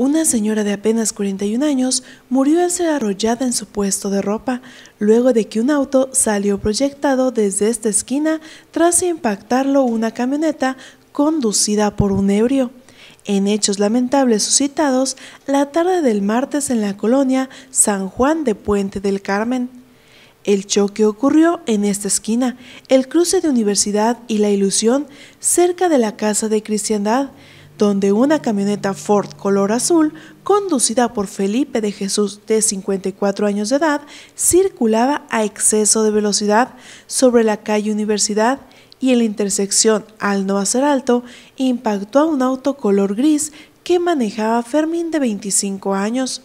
Una señora de apenas 41 años murió al ser arrollada en su puesto de ropa, luego de que un auto salió proyectado desde esta esquina tras impactarlo una camioneta conducida por un ebrio. En hechos lamentables suscitados la tarde del martes en la colonia San Juan de Puente del Carmen. El choque ocurrió en esta esquina, el cruce de Universidad y La Ilusión, cerca de la Casa de Cristiandad, donde una camioneta Ford color azul, conducida por Felipe de Jesús de 54 años de edad, circulaba a exceso de velocidad sobre la calle Universidad y en la intersección al no hacer alto impactó a un auto color gris que manejaba Fermín de 25 años.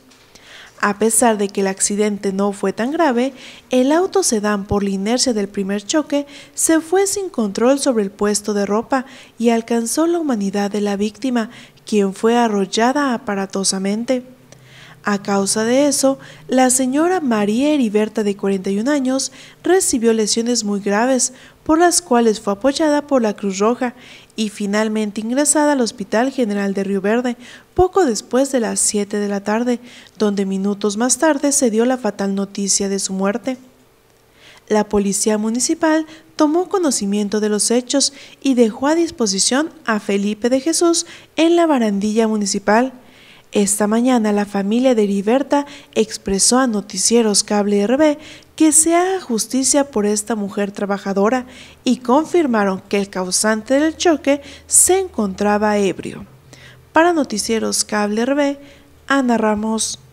A pesar de que el accidente no fue tan grave, el auto sedán por la inercia del primer choque se fue sin control sobre el puesto de ropa y alcanzó la humanidad de la víctima, quien fue arrollada aparatosamente. A causa de eso, la señora María Heriberta de 41 años recibió lesiones muy graves, por las cuales fue apoyada por la Cruz Roja y finalmente ingresada al Hospital General de Río Verde poco después de las 7 de la tarde, donde minutos más tarde se dio la fatal noticia de su muerte. La policía municipal tomó conocimiento de los hechos y dejó a disposición a Felipe de Jesús en la barandilla municipal. Esta mañana la familia de Heriberta expresó a Noticieros Cable RB que se haga justicia por esta mujer trabajadora y confirmaron que el causante del choque se encontraba ebrio. Para Noticieros Cable RB, Ana Ramos.